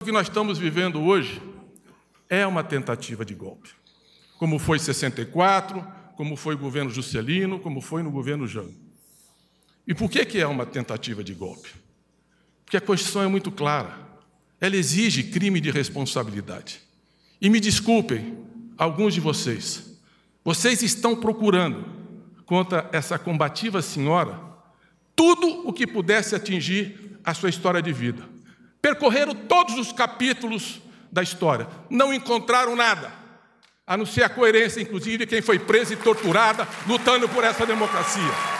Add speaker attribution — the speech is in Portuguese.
Speaker 1: O que nós estamos vivendo hoje é uma tentativa de golpe, como foi 64, como foi o governo Juscelino, como foi no governo Jango. E por que, que é uma tentativa de golpe? Porque a Constituição é muito clara. Ela exige crime de responsabilidade. E me desculpem, alguns de vocês, vocês estão procurando, contra essa combativa senhora, tudo o que pudesse atingir a sua história de vida. Percorreram todos os capítulos da história, não encontraram nada, a não ser a coerência, inclusive, de quem foi preso e torturada lutando por essa democracia.